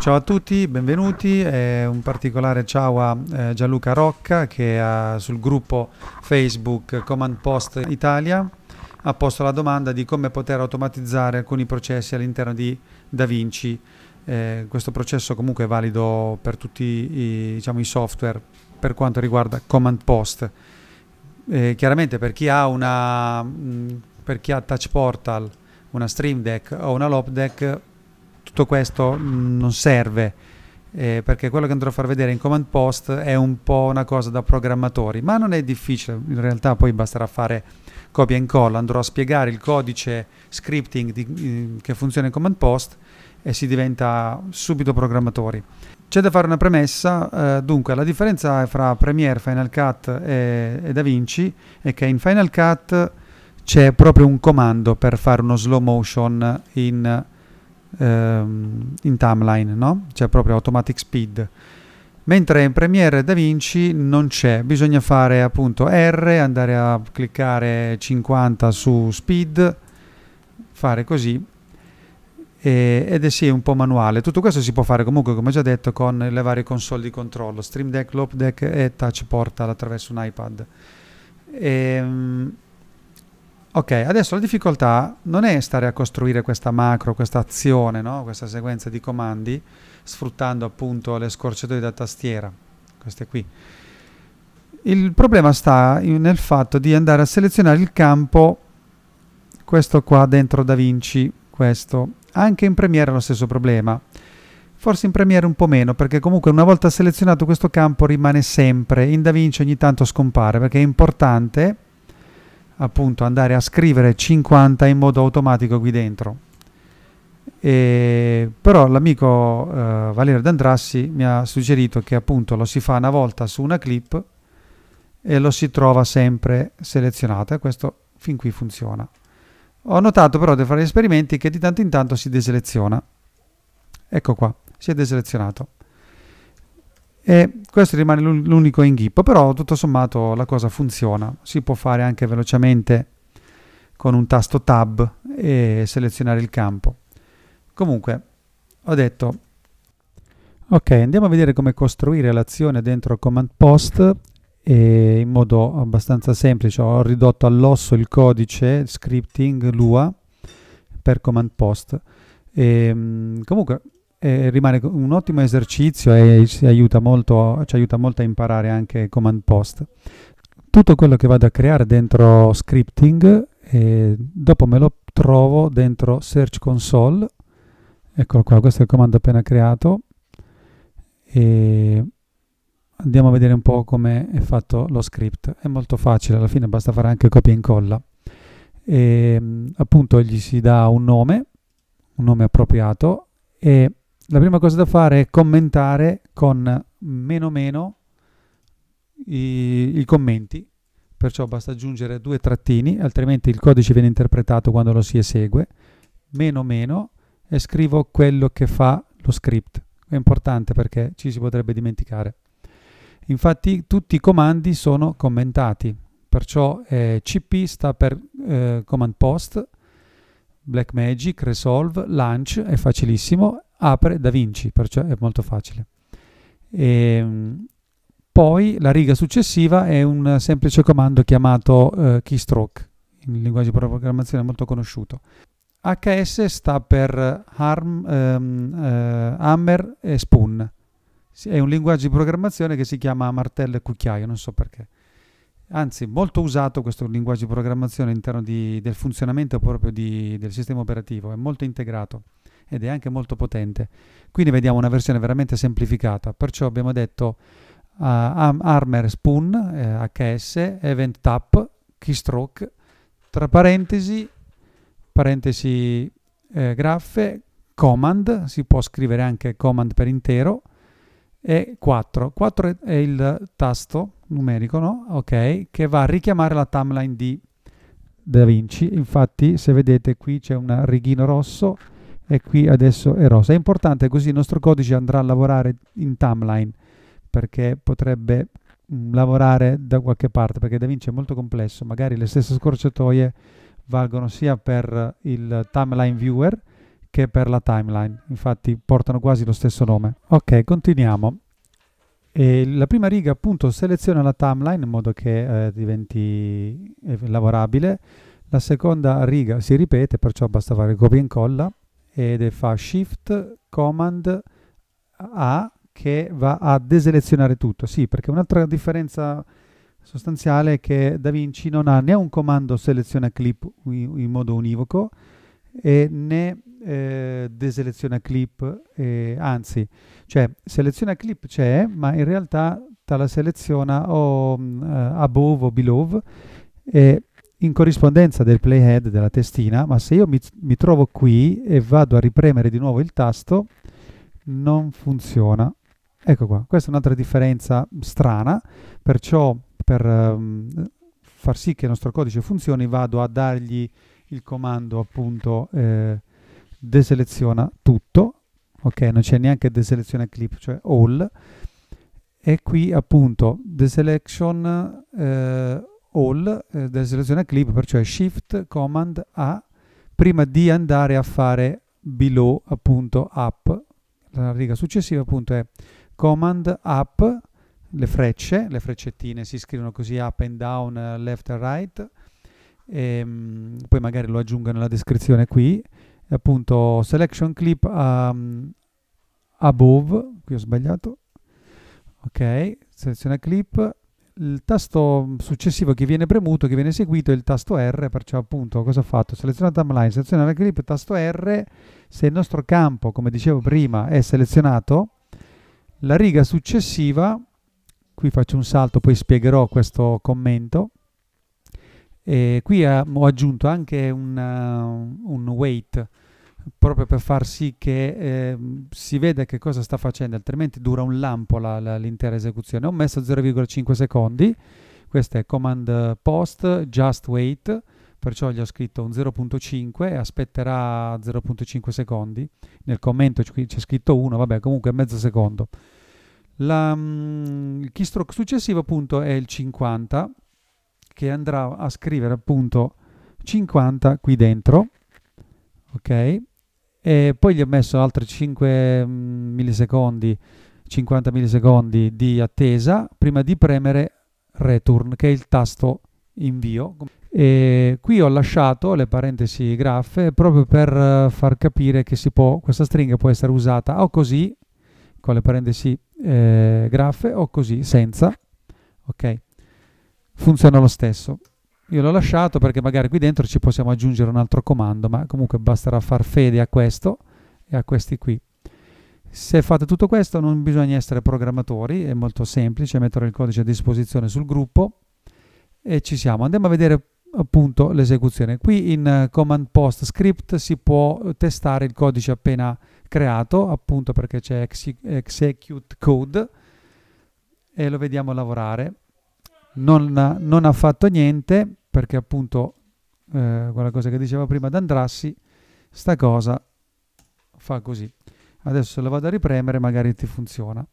Ciao a tutti, benvenuti e un particolare ciao a eh, Gianluca Rocca che ha, sul gruppo Facebook Command Post Italia ha posto la domanda di come poter automatizzare alcuni processi all'interno di DaVinci. Eh, questo processo comunque è valido per tutti i, diciamo, i software per quanto riguarda Command Post. Eh, chiaramente per chi ha una mh, mm, per chi ha Touch Portal, una Stream Deck o una Lop Deck tutto questo mm, non serve. Eh, perché quello che andrò a far vedere in command post è un po' una cosa da programmatori, ma non è difficile, in realtà poi basterà fare copia e incolla, andrò a spiegare il codice scripting di, eh, che funziona in command post e si diventa subito programmatori. C'è da fare una premessa, eh, dunque la differenza fra Premiere, Final Cut e, e DaVinci è che in Final Cut c'è proprio un comando per fare uno slow motion in ehm, in timeline, no? Cioè proprio automatic speed. Mentre in Premiere DaVinci non c'è, bisogna fare appunto R, andare a cliccare 50 su speed, fare così e, ed è sì un po' manuale. Tutto questo si può fare comunque, come già detto, con le varie console di controllo, Stream Deck, Loop Deck e Touch Portal attraverso un iPad. Ehm. Ok, adesso la difficoltà non è stare a costruire questa macro, questa azione, no? questa sequenza di comandi, sfruttando appunto le scorciatoie da tastiera, queste qui. Il problema sta nel fatto di andare a selezionare il campo, questo qua dentro DaVinci, questo. Anche in Premiere è lo stesso problema. Forse in Premiere un po' meno, perché comunque una volta selezionato questo campo rimane sempre, in DaVinci ogni tanto scompare, perché è importante appunto andare a scrivere 50 in modo automatico qui dentro. E, però l'amico eh, Valerio D'Andrassi mi ha suggerito che appunto lo si fa una volta su una clip e lo si trova sempre selezionato e questo fin qui funziona. Ho notato però di fare gli esperimenti che di tanto in tanto si deseleziona. Ecco qua, si è deselezionato. E questo rimane l'unico inghippo, però tutto sommato la cosa funziona, si può fare anche velocemente con un tasto tab e selezionare il campo. Comunque, ho detto, ok, andiamo a vedere come costruire l'azione dentro command post e in modo abbastanza semplice, ho ridotto all'osso il codice scripting lua per command post. E, ehm, comunque eh, rimane un ottimo esercizio e ci aiuta, molto, ci aiuta molto a imparare anche command post. Tutto quello che vado a creare dentro scripting, eh, dopo me lo trovo dentro Search Console, eccolo qua, questo è il comando appena creato, e andiamo a vedere un po' come è fatto lo script. È molto facile, alla fine basta fare anche copia e incolla. E, appunto gli si dà un nome, un nome appropriato e la prima cosa da fare è commentare con meno meno i, i commenti, perciò basta aggiungere due trattini, altrimenti il codice viene interpretato quando lo si esegue, meno meno e scrivo quello che fa lo script. È importante perché ci si potrebbe dimenticare. Infatti tutti i comandi sono commentati, perciò eh, CP sta per eh, command post, Blackmagic, Resolve, Launch, è facilissimo, apre Da Vinci, perciò è molto facile. E, ehm, poi la riga successiva è un semplice comando chiamato eh, keystroke, in linguaggio di programmazione molto conosciuto. HS sta per arm, ehm, eh, Hammer e Spoon. È un linguaggio di programmazione che si chiama martello e cucchiaio, non so perché. Anzi, molto usato questo linguaggio di programmazione all'interno di, del funzionamento proprio di, del sistema operativo, è molto integrato ed è anche molto potente. Qui ne vediamo una versione veramente semplificata, perciò abbiamo detto uh, eh, Armer Spoon eh, HS Event Tap Keystroke tra parentesi, parentesi eh, graffe, command, si può scrivere anche command per intero, e 4. 4 è il tasto numerico, no? Ok, che va a richiamare la timeline di Da Vinci. Infatti, se vedete qui c'è un righino rosso e qui adesso è rosa. È importante così il nostro codice andrà a lavorare in timeline perché potrebbe mh, mm, lavorare da qualche parte perché Da Vinci è molto complesso, magari le stesse scorciatoie valgono sia per il timeline viewer che per la timeline, infatti portano quasi lo stesso nome. Ok, continuiamo. E la prima riga appunto seleziona la timeline in modo che eh, diventi eh, lavorabile, la seconda riga si ripete, perciò basta fare copia e incolla ed è fa Shift Command A che va a deselezionare tutto. Sì, perché un'altra differenza sostanziale è che DaVinci non ha né un comando seleziona clip in modo univoco, e né eh, deseleziona clip, eh, anzi, cioè seleziona clip c'è, ma in realtà te la seleziona o oh, mh, mm, eh, above o below eh, in corrispondenza del playhead della testina, ma se io mi, mi, trovo qui e vado a ripremere di nuovo il tasto, non funziona. Ecco qua, questa è un'altra differenza strana, perciò per um, far sì che il nostro codice funzioni vado a dargli il comando appunto eh, deseleziona tutto ok non c'è neanche deselezione clip cioè all e qui appunto deselection eh, all eh, deseleziona clip perciò è shift command a prima di andare a fare below appunto up la riga successiva appunto è command up le frecce le freccettine si scrivono così up and down eh, left and right ehm, poi magari lo aggiungo nella descrizione qui, appunto selection clip um, above, qui ho sbagliato, ok, seleziona clip, il tasto successivo che viene premuto, che viene seguito è il tasto R, perciò appunto cosa ho fatto? Seleziona timeline, seleziona la clip, tasto R, se il nostro campo, come dicevo prima, è selezionato, la riga successiva, qui faccio un salto, poi spiegherò questo commento, e qui ha, ho aggiunto anche una, uh, un weight proprio per far sì che eh, si veda che cosa sta facendo, altrimenti dura un lampo la, la, l'intera esecuzione. Ho messo 0,5 secondi, questo è command post, just wait, perciò gli ho scritto un 0.5 e aspetterà 0.5 secondi. Nel commento c'è scritto 1, vabbè comunque mezzo secondo. La, mh, mm, il keystroke successivo appunto è il 50 che andrà a scrivere appunto 50 qui dentro ok e poi gli ho messo altri 5 mm, millisecondi 50 millisecondi di attesa prima di premere return che è il tasto invio e qui ho lasciato le parentesi graffe proprio per eh, far capire che può, questa stringa può essere usata o così con le parentesi eh, graffe o così senza ok funziona lo stesso. Io l'ho lasciato perché magari qui dentro ci possiamo aggiungere un altro comando, ma comunque basterà far fede a questo e a questi qui. Se fate tutto questo non bisogna essere programmatori, è molto semplice mettere il codice a disposizione sul gruppo e ci siamo. Andiamo a vedere appunto l'esecuzione. Qui in eh, command post script si può testare il codice appena creato, appunto perché c'è execute code e lo vediamo lavorare non, non ha fatto niente perché appunto eh, quella cosa che diceva prima D'Andrassi, sta cosa fa così. Adesso se la vado a ripremere magari ti funziona.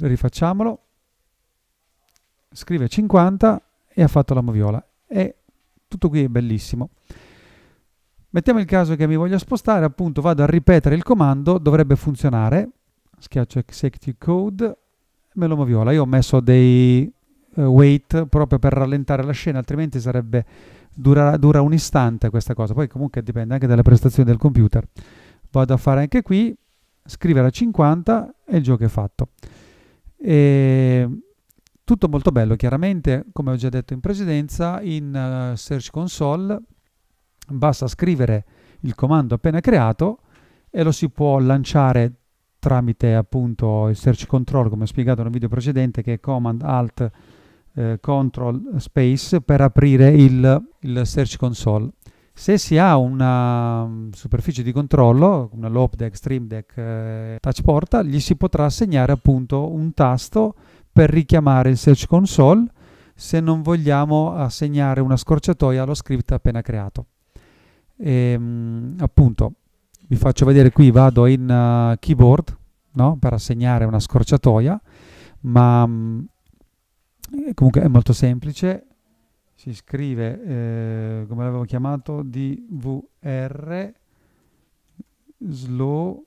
Rifacciamolo. Scrive 50 e ha fatto la moviola. E tutto qui è bellissimo. Mettiamo il caso che mi voglia spostare, appunto vado a ripetere il comando, dovrebbe funzionare. Schiaccio Executive Code, me lo moviola. Io ho messo dei eh, wait proprio per rallentare la scena, altrimenti sarebbe dura, dura un istante questa cosa. Poi comunque dipende anche dalle prestazioni del computer. Vado a fare anche qui, scrivere a 50 e il gioco è fatto. E tutto molto bello, chiaramente, come ho già detto in precedenza, in uh, Search Console basta scrivere il comando appena creato e lo si può lanciare tramite appunto il search control come ho spiegato nel video precedente che è command alt eh, Control Space per aprire il, il Search Console. Se si ha una mm, superficie di controllo, una Loop Deck, Stream Deck, eh, Touch Porta, gli si potrà assegnare appunto un tasto per richiamare il Search Console se non vogliamo assegnare una scorciatoia allo script appena creato. E, ehm, appunto, vi faccio vedere qui, vado in uh, keyboard no? per assegnare una scorciatoia, ma mh, mm, eh, comunque è molto semplice si scrive eh, come l'avevo chiamato dvr slow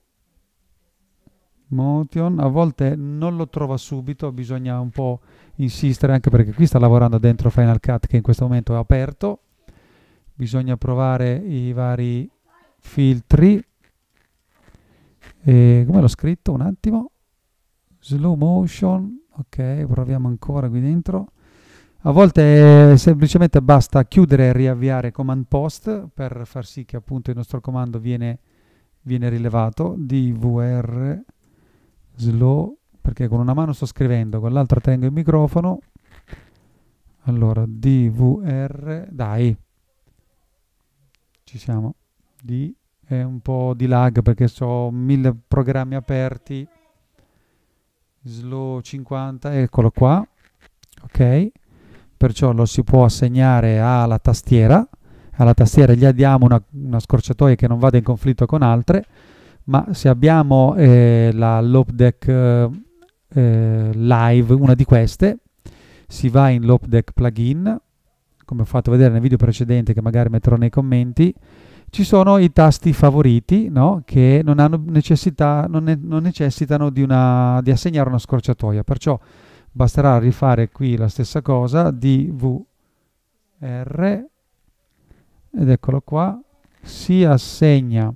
motion a volte non lo trova subito bisogna un po' insistere anche perché qui sta lavorando dentro Final Cut che in questo momento è aperto bisogna provare i vari filtri e eh, come l'ho scritto un attimo slow motion ok proviamo ancora qui dentro a volte eh, semplicemente basta chiudere e riavviare command post per far sì che appunto il nostro comando viene, viene rilevato dvr slow perché con una mano sto scrivendo con l'altra tengo il microfono allora dvr dai ci siamo di è un po' di lag perché ho mille programmi aperti slow 50, eccolo qua, ok? Perciò lo si può assegnare alla tastiera, alla tastiera gli diamo una, una scorciatoia che non vada in conflitto con altre, ma se abbiamo eh, la Loop Deck eh, Live, una di queste, si va in Loop Deck Plugin, come ho fatto vedere nel video precedente che magari metterò nei commenti, ci sono i tasti favoriti no? che non, necessità, non, ne, non necessitano di, una, di, assegnare una scorciatoia, perciò basterà rifare qui la stessa cosa, dvr, ed eccolo qua, si assegna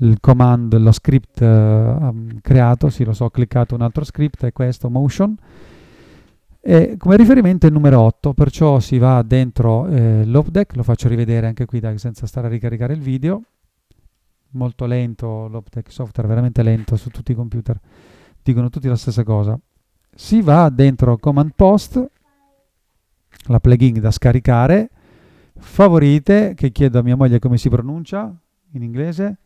il comando, lo script eh, creato, sì lo so, ho cliccato un altro script, è questo, motion, e come riferimento è il numero 8, perciò si va dentro eh, l'Opdeck, lo faccio rivedere anche qui dai, senza stare a ricaricare il video, molto lento l'Opdeck software, veramente lento su tutti i computer, dicono tutti la stessa cosa. Si va dentro Command Post, la plugin da scaricare, favorite, che chiedo a mia moglie come si pronuncia in inglese,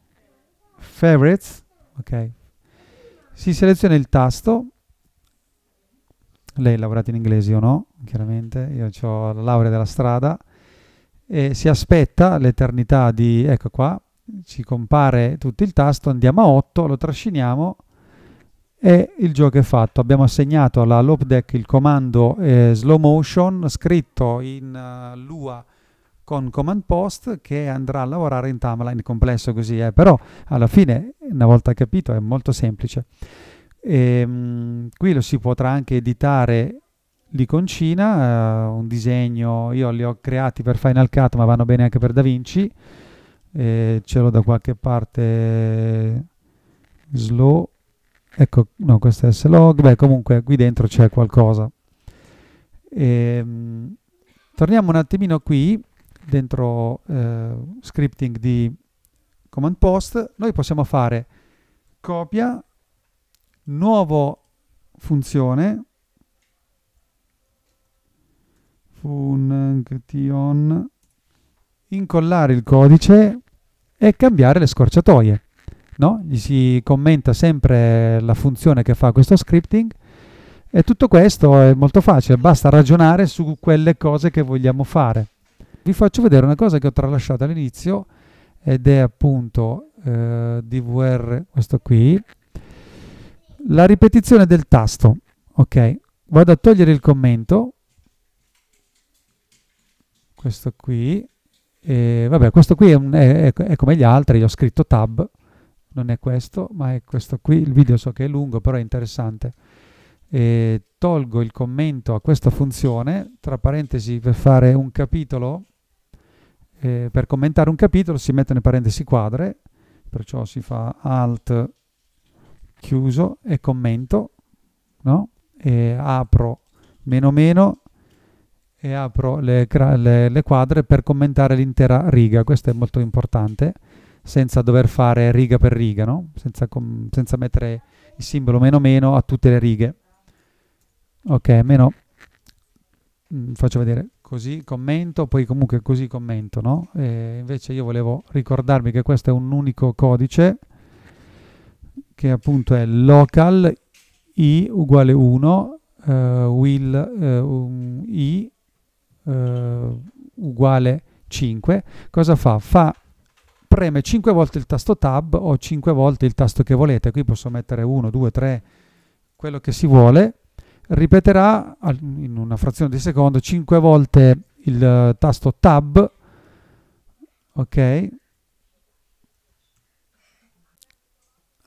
favorites, ok. Si seleziona il tasto lei è laureata in inglese, o no, chiaramente, io ho la laurea della strada, e si aspetta l'eternità di, ecco qua, ci compare tutto il tasto, andiamo a 8, lo trasciniamo e il gioco è fatto. Abbiamo assegnato alla Loop Deck il comando eh, slow motion scritto in uh, Lua con command post che andrà a lavorare in timeline complesso così, eh. però alla fine, una volta capito, è molto semplice. E, ehm, mh, qui lo si potrà anche editare l'iconcina, eh, un disegno, io li ho creati per Final Cut ma vanno bene anche per Da Vinci, eh, ce l'ho da qualche parte eh, slow, ecco, no, questo è S-Log, beh comunque qui dentro c'è qualcosa. E, ehm, mh, torniamo un attimino qui, dentro eh, scripting di command post, noi possiamo fare copia nuovo funzione function incollare il codice e cambiare le scorciatoie no? gli si commenta sempre la funzione che fa questo scripting e tutto questo è molto facile basta ragionare su quelle cose che vogliamo fare vi faccio vedere una cosa che ho tralasciato all'inizio ed è appunto eh, dvr questo qui la ripetizione del tasto. Ok, vado a togliere il commento. Questo qui. E, vabbè, questo qui è, un, è, è come gli altri, io ho scritto tab. Non è questo, ma è questo qui. Il video so che è lungo, però è interessante. E tolgo il commento a questa funzione, tra parentesi per fare un capitolo, eh, per commentare un capitolo si mettono in parentesi quadre, perciò si fa alt chiuso e commento, no? E apro meno meno e apro le, le, le quadre per commentare l'intera riga, questo è molto importante, senza dover fare riga per riga, no? senza, senza mettere il simbolo meno meno a tutte le righe. Ok, meno mm, faccio vedere così commento, poi comunque così commento, no? E invece io volevo ricordarvi che questo è un unico codice che appunto è local i uguale 1 uh, eh, will uh, um, i uh, uguale 5 cosa fa? fa preme 5 volte il tasto tab o 5 volte il tasto che volete qui posso mettere 1, 2, 3 quello che si vuole ripeterà in una frazione di secondo 5 volte il tasto tab ok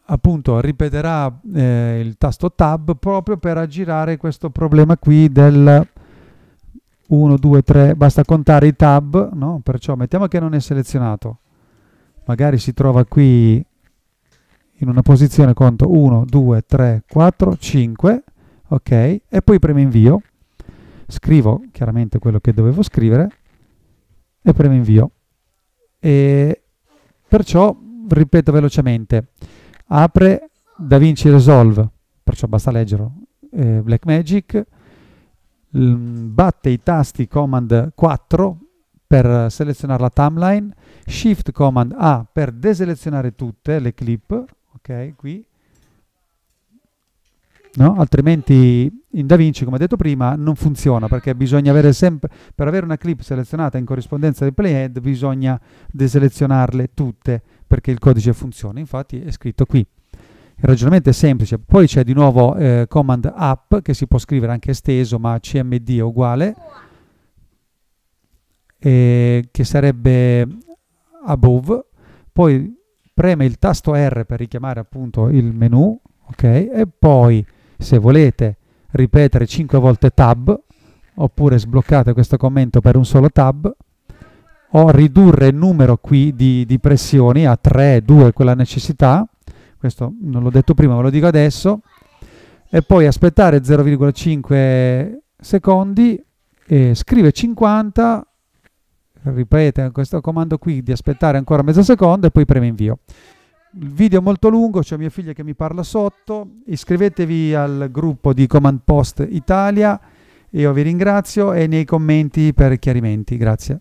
appunto ripeterà eh, il tasto tab proprio per aggirare questo problema qui del 1, 2, 3, basta contare i tab, no? perciò mettiamo che non è selezionato, magari si trova qui in una posizione conto 1, 2, 3, 4, 5, ok, e poi premo invio, scrivo chiaramente quello che dovevo scrivere e premo invio. E perciò ripeto velocemente apre DaVinci Resolve, perciò basta leggerlo, eh, Blackmagic, batte i tasti Command 4 per selezionare la timeline, Shift Command A per deselezionare tutte le clip, ok, qui, No? Altrimenti in Da Vinci, come detto prima, non funziona perché bisogna avere sempre, per avere una clip selezionata in corrispondenza del playhead, bisogna deselezionarle tutte perché il codice funziona. Infatti è scritto qui. Il ragionamento è semplice. Poi c'è di nuovo eh, command app che si può scrivere anche esteso, ma cmd è uguale, eh, che sarebbe above. Poi preme il tasto R per richiamare appunto il menu, ok? E poi se volete ripetere 5 volte tab, oppure sbloccate questo commento per un solo tab, o ridurre il numero qui di, di pressioni a 3, 2, quella necessità, questo non l'ho detto prima, ve lo dico adesso, e poi aspettare 0,5 secondi, scrive 50, ripete questo comando qui di aspettare ancora mezzo secondo e poi preme invio il video è molto lungo, c'è mia figlia che mi parla sotto, iscrivetevi al gruppo di Command Post Italia, io vi ringrazio e nei commenti per chiarimenti, grazie.